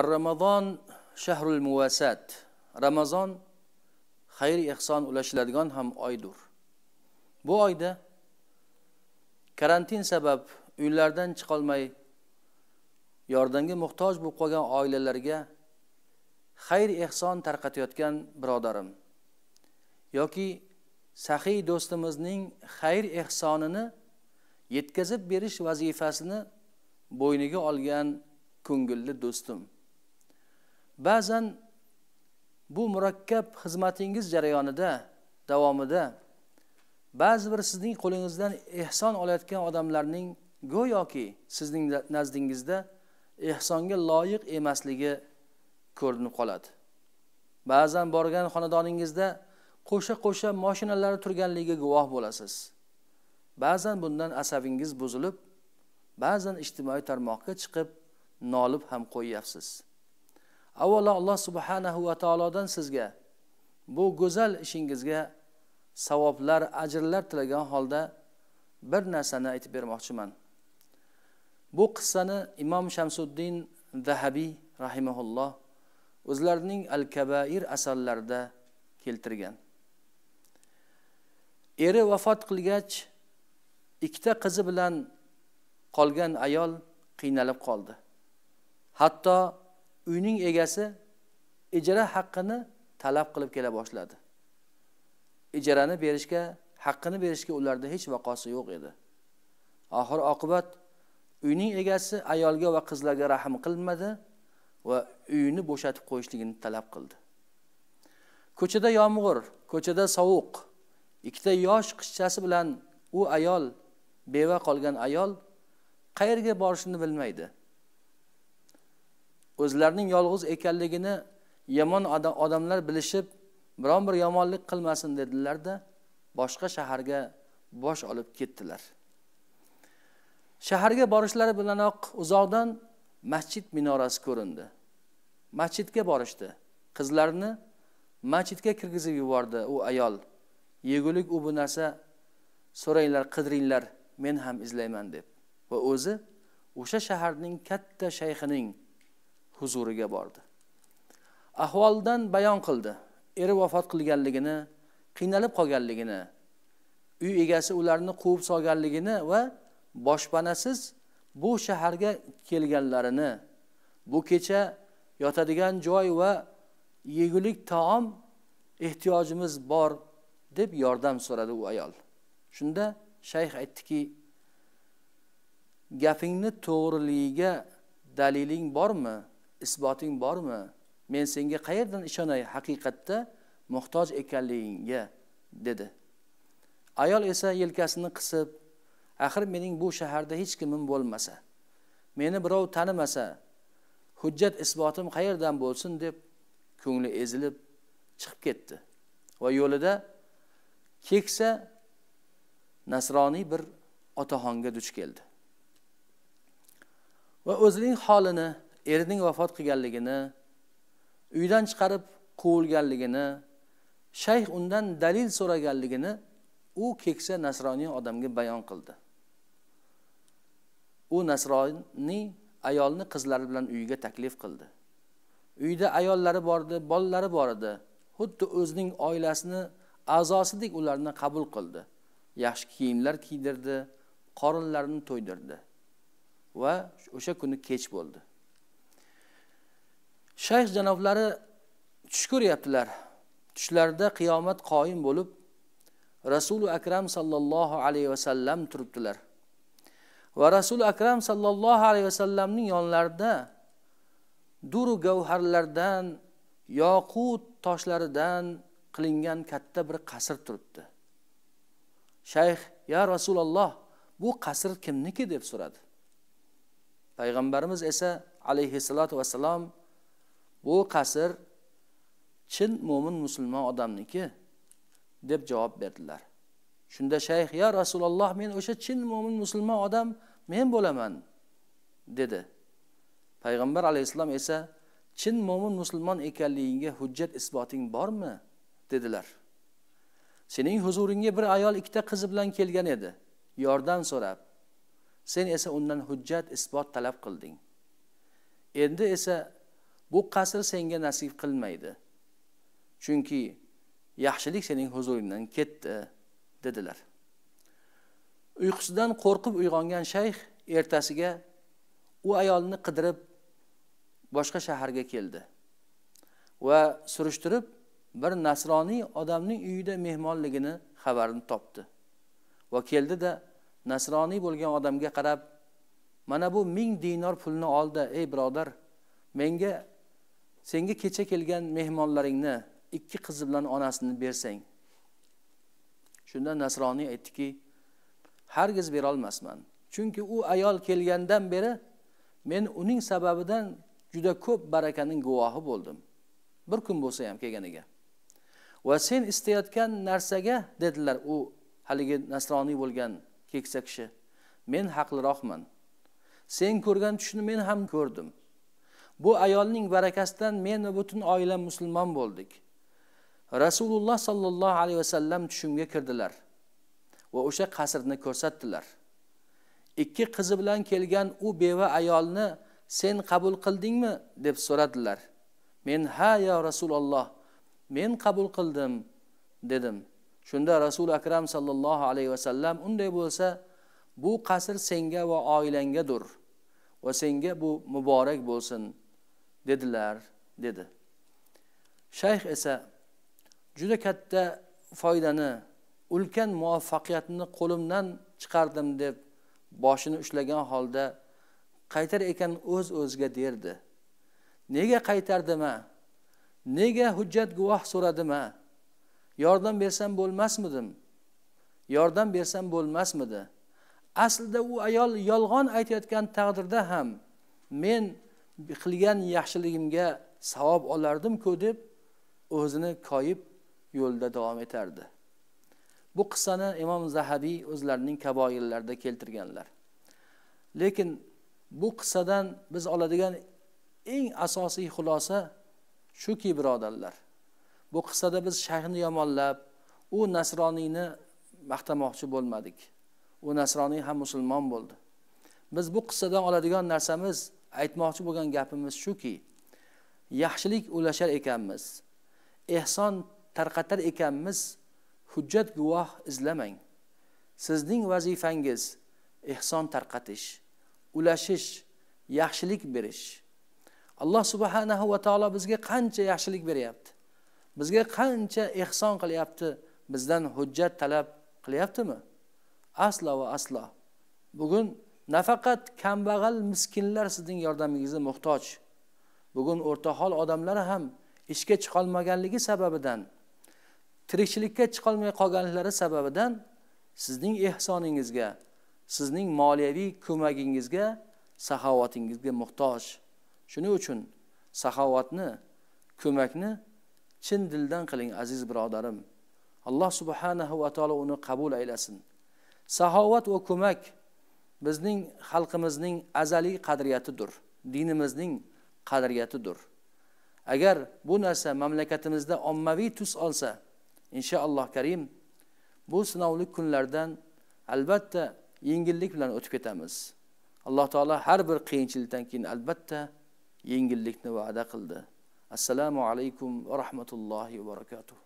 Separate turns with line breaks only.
ramazon shahrul muvasat ramazon xayr ehson ulashiladigan ham oydir bu oyda karantin sabab uylardan chiqolmay yordamga muhtoj bo'lib qolgan oilalarga xayr ehson tarqatayotgan birodarim yoki saxiy do'stimizning xayr ehsonini yetkazib berish vazifasini bo'yniga olgan ko'ngilli do'stim ba'zan bu murakkab xizmatingiz jarayonida davomida ba'zi bir sizning qo'lingizdan ehson olayotgan odamlarning go'yoki sizning nazdingizda ehsonga loyiq emasligi ko'rinib qoladi ba'zan borgan xonadoningizda qo'sha qo'sha moshinalari turganligiga guvoh bo'lasiz ba'zan bundan asabingiz buzilib ba'zan ijtimoiy tarmoqqa chiqib nolib ham qo'yyapsiz avvalo alloh subhanahu va taolodan sizga bu go'zal ishingizga savoblar ajrlar tilagan holda bir narsani aytib bermoqchiman bu qissani imom shamsuddin zahabiy rahimaulloh o'zlarining al kabair asarlarida keltirgan eri vafot qilgach ikkita qizi bilan qolgan ayol qiynalib qoldi hatto uyning egasi ijara haqqini talab qilib kela boshladi ijarani berishga haqqini berishga ularda hech vaqosi yo'q edi oxir oqibat uyning egasi ayolga va qizlarga rahm qilmadi va uyini bo'shatib qo'yishligini talab qildi ko'chada yomg'ir ko'chada sovuq ikkita yosh qizchasi bilan u ayol beva qolgan ayol qayerga borishini bilmaydi o'zlarining yolg'iz ekanligini yomon odamlar bilishib biron bir yomonlik qilmasin dedilarda boshqa shaharga bosh olib ketdilar shaharga borishlari bilanoq uzoqdan masjid minorasi ko'rindi masjidga borishdi qizlarni masjidga kirgizib yubordi u ayol yegulik u bu narsa so'ranglar qidiringlar men ham izlayman deb va o'zi o'sha shaharning katta shayxining huzuriga bordi ahvoldan bayon qildi eri vafot qilganligini qiynalib qolganligini uy egasi ularni quvib solganligini va boshpanasiz bu shaharga kelganlarini bu kecha yotadigan joy va yegulik taom ehtiyojimiz bor deb yordam so'radi u ayol shunda shayx aytdiki gapingni to'g'riligiga daliling bormi isboting bormi men senga qayerdan ishonay haqiqatda muhtoj ekanligingga dedi ayol esa yelkasini qisib axir mening bu shaharda hech kimim bo'lmasa meni birov tanimasa hujjat isbotim qayerdan bo'lsin deb ko'ngli ezilib chiqib ketdi va yo'lida keksa nasroniy bir otaxonga duch keldi va o'zining holini erining vafot qilganligini uydan chiqarib quvilganligini shayx undan dalil so'raganligini u keksa nasroniy odamga bayon qildi u nasroniy ayolni qizlari bilan uyiga taklif qildi uyda ayollari bor edi bolalari bor edi xuddi o'zining oilasini a'zosidek ularni qabul qildi yaxshi kiyimlar kiydirdi qorinlarini to'ydirdi va o'sha kuni kech bo'ldi shayx janoblari tush ko'ryaptilar tushlarida qiyomat qoyim bo'lib rasuli akram sollallohu alayhi vasallam turibdilar va rasuli akram sollallohu alayhi vasallamning yonlarida duru gavharlardan yoqut toshlaridan qilingan katta bir qasr turibdi shayx ya rasululloh bu qasr kimniki deb so'radi payg'ambarimiz esa alayhissalotu vassalom bu qasr chin mo'min musulmon odamniki deb javob berdilar shunda shayx ya rasululloh men o'sha chin mo'min musulmon odam men bo'laman dedi payg'ambar alayhissalom esa chin mo'min musulmon ekanligingga hujjat isboting bormi dedilar sening huzuringga bir ayol ikkita qizi bilan kelgan edi yordam so'rab sen esa undan hujjat isbot talab qilding endi esa bu qasr senga nasib qilmaydi chunki yaxshilik sening huzuringdan ketdi dedilar uyqusidan qo'rqib uyg'ongan shayx ertasiga u ayolni qidirib boshqa shaharga keldi va surishtirib bir nasroniy odamning uyida mehmonligini xabarini topdi va keldida nasroniy bo'lgan odamga qarab mana bu ming dinor pulni oldi ey birodar menga senga kecha kelgan mehmonlaringni ikki qizi bilan onasini bersang shunda nasroniy aytdiki hargiz berolmasman chunki u ayol kelgandan beri men uning sababidan juda ko'p barakaning guvohi bo'ldim bir kun bo'lsa ham kelganiga va sen istayotgan narsaga dedilar u haligi nasroniy bo'lgan keksa kishi men haqliroqman sen ko'rgan tushni men ham ko'rdim bu ayolning barakasidan men va butun oilam musulmon bo'ldik rasululloh sollallohu alayhi vasallam tushimga kirdilar va o'sha qasrni ko'rsatdilar ikki qizi bilan kelgan u beva ayolni sen qabul qildingmi deb so'radilar men ha yo rasululloh men qabul qildim dedim shunda rasuli akram sollallohu alayhi vasallam unday bo'lsa bu qasr senga va oilangadir va senga bu muborak bo'lsin dedilar dedi shayx esa juda katta foydani ulkan muvaffaqiyatni qo'limdan chiqardim deb boshini ushlagan holda qaytar ekan o'z öz o'ziga derdi nega qaytardima nega hujjat guvoh so'radima yordam bersam bo'lmasmidim yordam bersam bo'lmasmidi aslida u ayol yolg'on aytayotgan taqdirda ham men qilgan yaxshiligimga savob olardimku deb o'zini koyib yo'lda davom etardi bu qissani imom zahabiy o'zlarining kaboirlarida keltirganlar lekin bu qissadan biz oladigan eng asosiy xulosa shuki birodarlar bu qissada biz shayxni yomonlab u nasroniyni maqtamoqchi bo'lmadik u nasroniy ham musulmon bo'ldi biz bu qissadan oladigan narsamiz aytmoqchi bo'lgan gapimiz shuki yaxshilik ulashar ekanmiz ehson tarqatar ekanmiz hujjat guvoh izlamang sizning vazifangiz ehson tarqatish ulashish yaxshilik berish alloh subhanahu va taolo bizga qancha yaxshilik beryapti bizga qancha ehson qilyapti bizdan hujjat talab qilyaptimi aslo va aslo bugun nafaqat kambag'al miskinlar sizning yordamingizga muhtoj bugun o'rtahol odamlar ham ishga chiqolmaganligi sababidan tirikchilikka chiqolmay qolganliklari sababidan sizning ehsoningizga sizning moliyaviy ko'magingizga saxovatingizga muhtoj shuning uchun saxovatni ko'makni chin dildan qiling aziz birodarim alloh subhanahu va taolo uni qabul aylasin saxovat va ko'mak bizning xalqimizning azaliy qadriyatidir dinimizning qadriyatidir agar bu narsa mamlakatimizda ommaviy tus olsa inshaalloh karim bu sinovli kunlardan albatta yengillik bilan o'tib ketamiz alloh taolo har bir qiyinchilikdan keyin albatta yengillikni va'da qildi assalomu alaykum va rahmatullohi va barakatuh